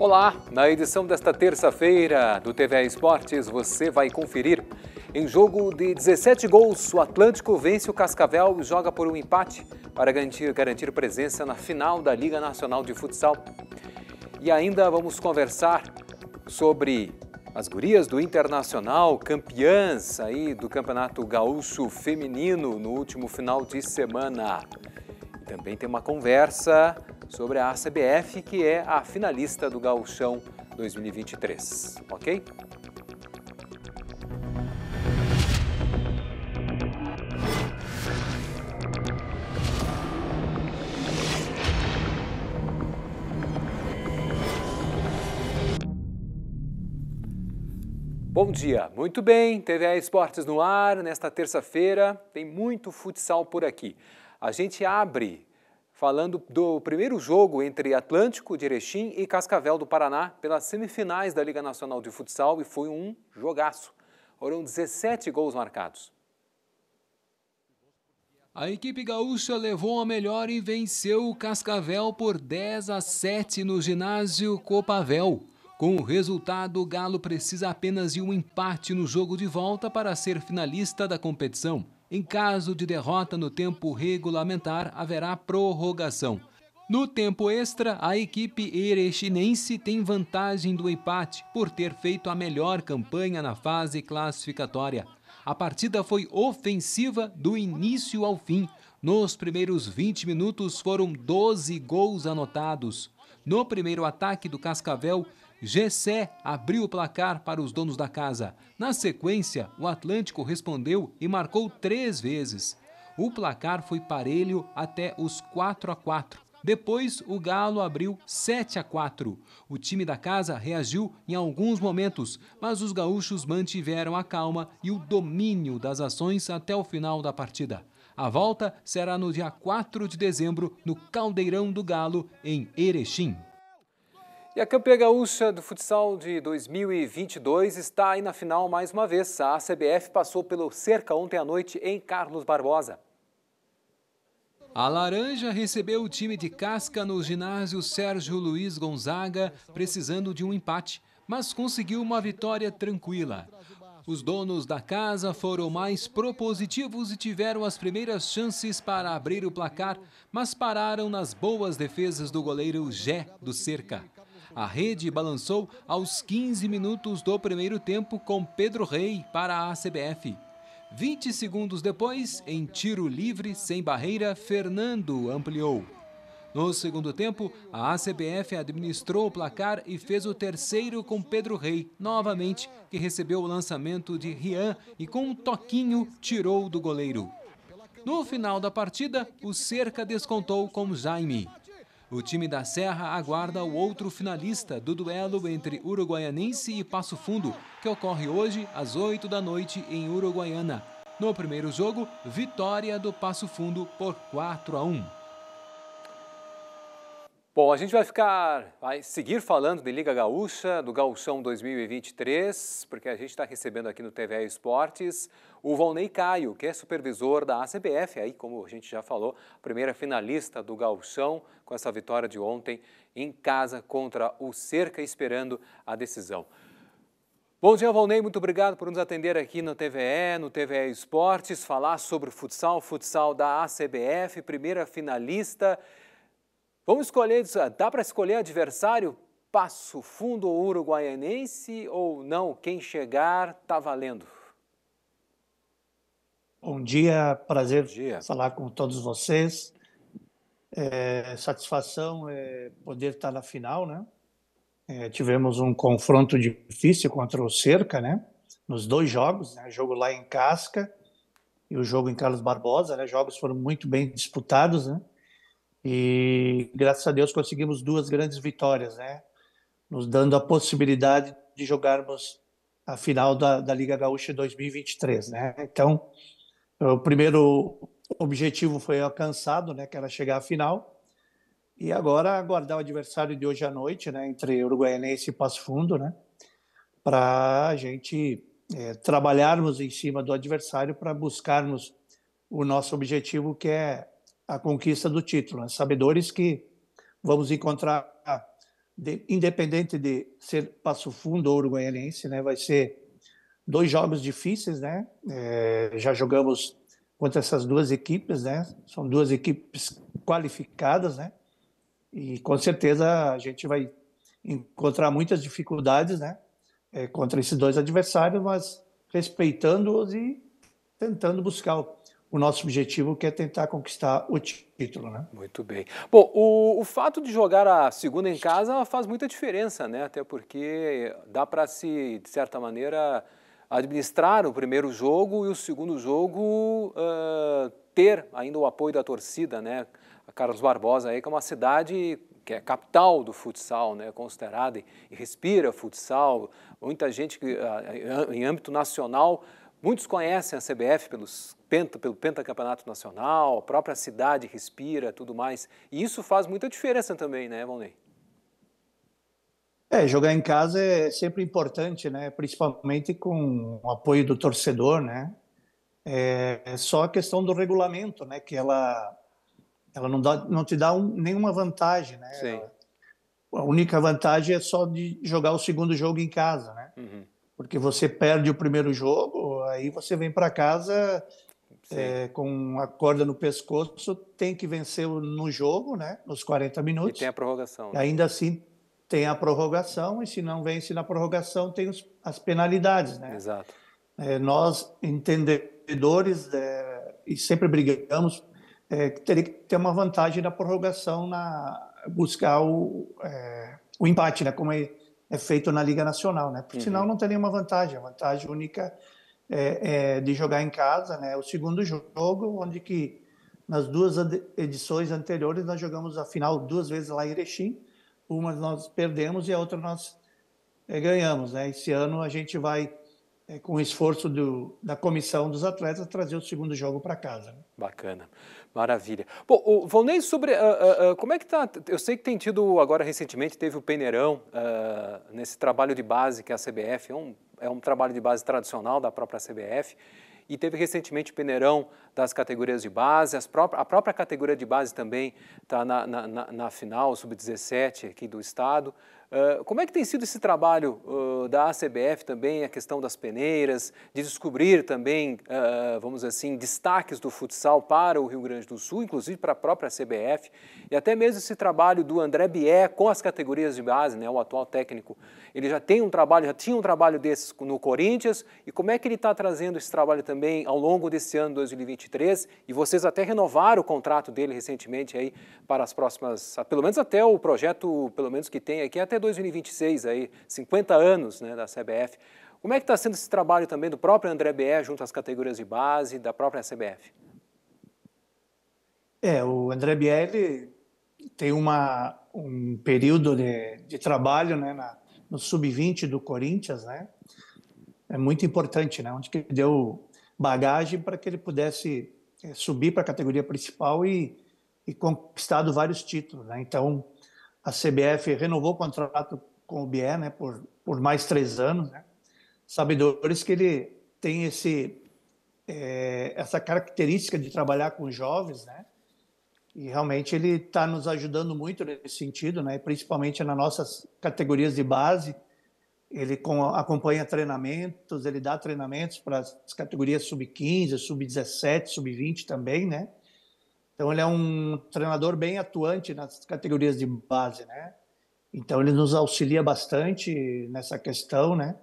Olá! Na edição desta terça-feira do TV Esportes, você vai conferir. Em jogo de 17 gols, o Atlântico vence o Cascavel e joga por um empate para garantir, garantir presença na final da Liga Nacional de Futsal. E ainda vamos conversar sobre as gurias do Internacional, campeãs aí do Campeonato Gaúcho Feminino no último final de semana. Também tem uma conversa sobre a ACBF, que é a finalista do Gauchão 2023, ok? Bom dia, muito bem, TVA Esportes no ar, nesta terça-feira tem muito futsal por aqui. A gente abre falando do primeiro jogo entre Atlântico de Erechim e Cascavel do Paraná pelas semifinais da Liga Nacional de Futsal e foi um jogaço. Foram 17 gols marcados. A equipe gaúcha levou a melhor e venceu o Cascavel por 10 a 7 no ginásio Copavel. Com o resultado, o Galo precisa apenas de um empate no jogo de volta para ser finalista da competição. Em caso de derrota no tempo regulamentar, haverá prorrogação. No tempo extra, a equipe erechinense tem vantagem do empate por ter feito a melhor campanha na fase classificatória. A partida foi ofensiva do início ao fim. Nos primeiros 20 minutos foram 12 gols anotados. No primeiro ataque do Cascavel, Gessé abriu o placar para os donos da casa. Na sequência, o Atlântico respondeu e marcou três vezes. O placar foi parelho até os 4 a 4. Depois, o Galo abriu 7 a 4. O time da casa reagiu em alguns momentos, mas os gaúchos mantiveram a calma e o domínio das ações até o final da partida. A volta será no dia 4 de dezembro, no Caldeirão do Galo, em Erechim a campeã gaúcha do futsal de 2022 está aí na final mais uma vez. A CBF passou pelo cerca ontem à noite em Carlos Barbosa. A Laranja recebeu o time de casca no ginásio Sérgio Luiz Gonzaga, precisando de um empate, mas conseguiu uma vitória tranquila. Os donos da casa foram mais propositivos e tiveram as primeiras chances para abrir o placar, mas pararam nas boas defesas do goleiro Gé do Cerca. A rede balançou aos 15 minutos do primeiro tempo com Pedro Rei para a CBF. 20 segundos depois, em tiro livre sem barreira, Fernando ampliou. No segundo tempo, a ACBF administrou o placar e fez o terceiro com Pedro Rei, novamente, que recebeu o lançamento de Rian e com um toquinho tirou do goleiro. No final da partida, o Cerca descontou com Jaime. O time da Serra aguarda o outro finalista do duelo entre Uruguaianense e Passo Fundo, que ocorre hoje às 8 da noite em Uruguaiana. No primeiro jogo, vitória do Passo Fundo por 4 a 1. Bom, a gente vai ficar, vai seguir falando de Liga Gaúcha, do Gaúchão 2023, porque a gente está recebendo aqui no TVE Esportes o Valnei Caio, que é supervisor da ACBF, aí como a gente já falou, primeira finalista do Gaúchão, com essa vitória de ontem em casa contra o Cerca, esperando a decisão. Bom dia, Valnei. Muito obrigado por nos atender aqui no TVE, no TVE Esportes, falar sobre o futsal, futsal da ACBF, primeira finalista. Vamos escolher, dá para escolher adversário? Passo fundo ou uruguaianense ou não? Quem chegar tá valendo. Bom dia, prazer Bom dia. falar com todos vocês. É, satisfação é poder estar na final, né? É, tivemos um confronto difícil contra o Cerca, né? Nos dois jogos, né? Jogo lá em Casca e o jogo em Carlos Barbosa, né? Jogos foram muito bem disputados, né? E graças a Deus conseguimos duas grandes vitórias, né? Nos dando a possibilidade de jogarmos a final da, da Liga Gaúcha 2023, né? Então, o primeiro objetivo foi alcançado, né? Que era chegar à final. E agora aguardar o adversário de hoje à noite, né? Entre Uruguaianense e Passo Fundo, né? Para a gente é, trabalharmos em cima do adversário para buscarmos o nosso objetivo, que é a conquista do título. Né? Sabedores que vamos encontrar, de, independente de ser Passo Fundo ou Uruguaianense, né, vai ser dois jogos difíceis, né? É, já jogamos contra essas duas equipes, né? São duas equipes qualificadas, né? E com certeza a gente vai encontrar muitas dificuldades, né? É, contra esses dois adversários, mas respeitando-os e tentando buscar o o nosso objetivo que é tentar conquistar o título, né? Muito bem. Bom, o, o fato de jogar a segunda em casa faz muita diferença, né? Até porque dá para se, de certa maneira, administrar o primeiro jogo e o segundo jogo uh, ter ainda o apoio da torcida, né? A Carlos Barbosa aí que é uma cidade que é capital do futsal, né, considerada e respira futsal. Muita gente que, em âmbito nacional Muitos conhecem a CBF pelos penta, pelo pentacampeonato nacional, a própria cidade respira, tudo mais. E isso faz muita diferença também, né, Valnei? É, jogar em casa é sempre importante, né? Principalmente com o apoio do torcedor, né? É, é só a questão do regulamento, né? Que ela, ela não, dá, não te dá um, nenhuma vantagem, né? Sim. A única vantagem é só de jogar o segundo jogo em casa, né? Uhum porque você perde o primeiro jogo, aí você vem para casa é, com a corda no pescoço, tem que vencer no jogo, né? Nos 40 minutos. E tem a prorrogação. Né? Ainda assim tem a prorrogação, e se não vence na prorrogação, tem os, as penalidades, né? Exato. É, nós, entendedores, é, e sempre brigamos, é, que teria que ter uma vantagem na prorrogação, na buscar o, é, o empate, né? Como é é feito na Liga Nacional, né? Porque uhum. senão não tem nenhuma vantagem. A vantagem única é, é de jogar em casa, né? O segundo jogo, onde que nas duas edições anteriores nós jogamos a final duas vezes lá em Erechim, uma nós perdemos e a outra nós é, ganhamos, né? Esse ano a gente vai é, com o esforço do, da comissão dos atletas, trazer o segundo jogo para casa. Né? Bacana, maravilha. Bom, o Volney, sobre uh, uh, como é que está. Eu sei que tem tido agora recentemente, teve o peneirão nesse trabalho de base que é a CBF, é um, é um trabalho de base tradicional da própria CBF e teve recentemente o peneirão das categorias de base, a própria categoria de base também está na, na, na, final, sub-17 aqui do estado. Eh, como é que tem sido esse trabalho eh, da ACBF também, a questão das peneiras, de descobrir também, eh, vamos dizer assim, destaques do futsal para o Rio Grande do Sul, inclusive para a própria ACBF, e até mesmo esse trabalho do André Bié com as categorias de base, né, o atual técnico, ele já tem um trabalho, já tinha um trabalho desses no Corinthians, e como é que ele está trazendo esse trabalho também ao longo desse ano 2023, e vocês até renovaram o contrato dele recentemente aí para as próximas, pelo menos até o projeto, pelo menos que tem aqui, até 2026, aí, 50 anos né, da CBF. Como é que está sendo esse trabalho também do próprio André Bé junto às categorias de base, da própria CBF? É, o André Biel tem uma, um período de, de trabalho né, na, no sub-20 do Corinthians, né? É muito importante, né? Onde que ele deu bagagem para que ele pudesse eh, subir para a categoria principal e, e conquistado vários títulos, né? Então, a CBF renovou o contrato com o Bier né, por, por mais três anos. Né? Sabedores que ele tem esse, é, essa característica de trabalhar com jovens, né? E realmente ele está nos ajudando muito nesse sentido, né? principalmente nas nossas categorias de base. Ele com, acompanha treinamentos, ele dá treinamentos para as categorias sub-15, sub-17, sub-20 também, né? Então ele é um treinador bem atuante nas categorias de base, né? Então ele nos auxilia bastante nessa questão, né?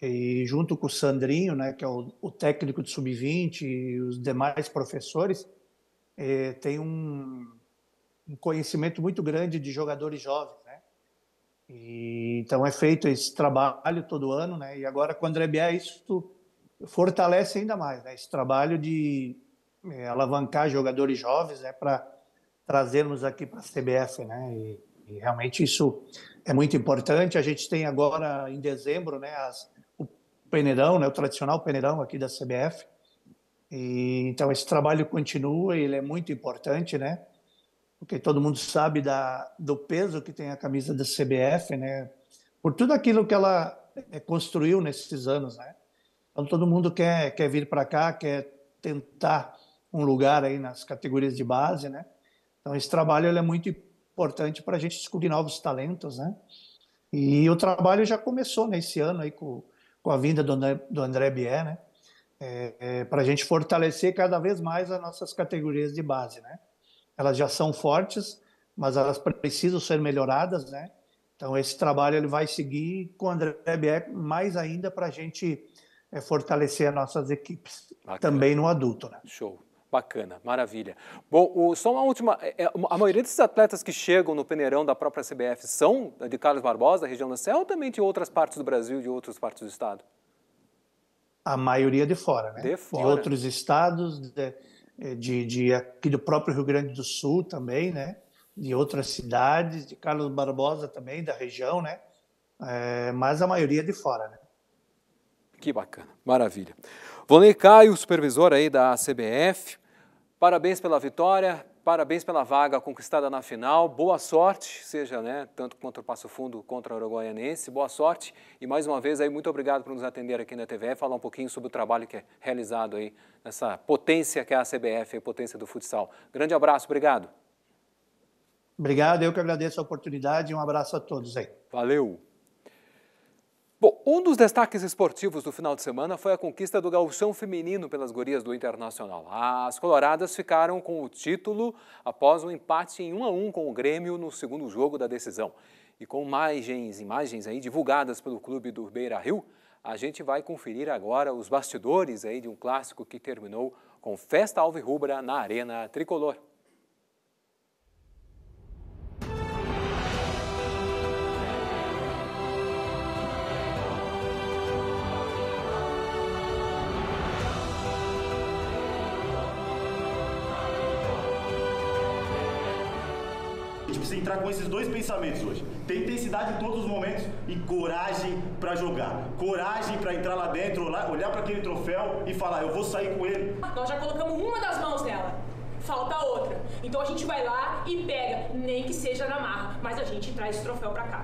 E junto com o Sandrinho, né, que é o, o técnico de sub-20 e os demais professores, eh, tem um, um, conhecimento muito grande de jogadores jovens, né? E, então é feito esse trabalho todo ano, né? E agora com o André Bier isso fortalece ainda mais, né? Esse trabalho de é, alavancar jogadores jovens é né, para trazermos aqui para a CBF. Né, e, e, realmente isso é muito importante. A gente tem agora, em dezembro, né, as, o peneirão, né, o tradicional peneirão aqui da CBF. E, então esse trabalho continua e ele é muito importante, né? Porque todo mundo sabe da, do peso que tem a camisa da CBF, né? Por tudo aquilo que ela é, construiu nesses anos, né? Então todo mundo quer, quer vir para cá, quer tentar um lugar aí nas categorias de base, né? Então esse trabalho é muito importante para a gente descobrir novos talentos, né? E o trabalho já começou nesse né, ano aí com, com a vinda do André, do André Bier, né? É, é, para a gente fortalecer cada vez mais as nossas categorias de base, né? Elas já são fortes, mas elas precisam ser melhoradas, né? Então esse trabalho ele vai seguir com o André Bier mais ainda para a gente é, fortalecer as nossas equipes, Bacana. também no adulto, né? Show. Bacana, maravilha. Bom, o, só uma última. É, é, a maioria desses atletas que chegam no peneirão da própria CBF são de Carlos Barbosa, da região da Serra, ou também de outras partes do Brasil, de outras partes do estado? A maioria de fora, né? De fora. De outros estados, de, é, de, de aqui do próprio Rio Grande do Sul também, né? De outras cidades, de Carlos Barbosa também, da região, né? É, mas a maioria de fora, né? Que bacana, maravilha. Vonei Caio, supervisor aí da CBF, Parabéns pela vitória, parabéns pela vaga conquistada na final. Boa sorte, seja né, tanto contra o Passo Fundo contra o Uruguaianense. Boa sorte e mais uma vez aí muito obrigado por nos atender aqui na TV, falar um pouquinho sobre o trabalho que é realizado aí nessa potência que é a CBF, a potência do futsal. Grande abraço, obrigado. Obrigado, eu que agradeço a oportunidade e um abraço a todos aí. Valeu. Bom, um dos destaques esportivos do final de semana foi a conquista do galchão feminino pelas gurias do Internacional. As coloradas ficaram com o título após um empate em 1 a 1 com o Grêmio no segundo jogo da decisão. E com imagens, imagens aí divulgadas pelo clube do Beira-Rio, a gente vai conferir agora os bastidores aí de um clássico que terminou com festa rubra na Arena Tricolor. precisa entrar com esses dois pensamentos hoje. Ter intensidade em todos os momentos e coragem para jogar. Coragem para entrar lá dentro, olhar para aquele troféu e falar: eu vou sair com ele. Nós já colocamos uma das mãos nela. Falta outra. Então a gente vai lá e pega, nem que seja na marra, mas a gente traz esse troféu para cá.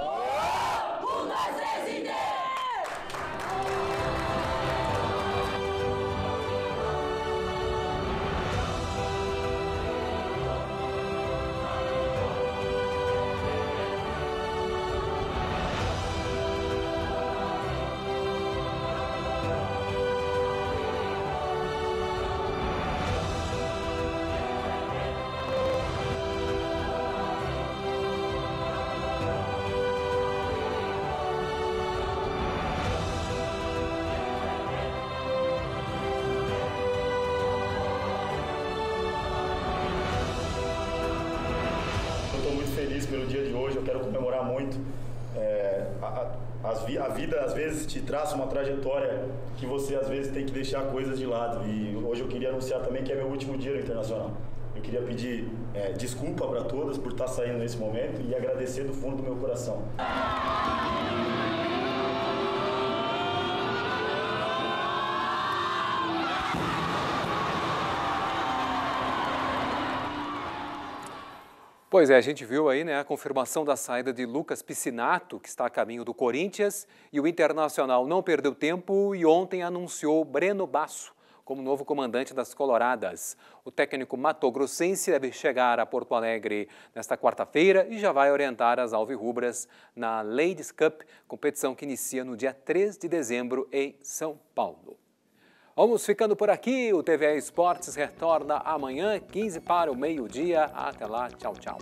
feliz pelo dia de hoje, eu quero comemorar muito. É, a, a, a, vida às vezes te traça uma trajetória que você às vezes tem que deixar coisas de lado. E hoje eu queria anunciar também que é meu último dia no Internacional. Eu queria pedir é, desculpa para todas por estar tá saindo nesse momento e agradecer do fundo do meu coração. Pois é, a gente viu aí né, a confirmação da saída de Lucas Piscinato, que está a caminho do Corinthians, e o Internacional não perdeu tempo e ontem anunciou Breno Basso como novo comandante das Coloradas. O técnico matogrossense deve chegar a Porto Alegre nesta quarta-feira e já vai orientar as alvirrubras na Ladies Cup, competição que inicia no dia 3 de dezembro em São Paulo. Vamos ficando por aqui. O TV Esportes retorna amanhã, 15 para o meio-dia. Até lá. Tchau, tchau.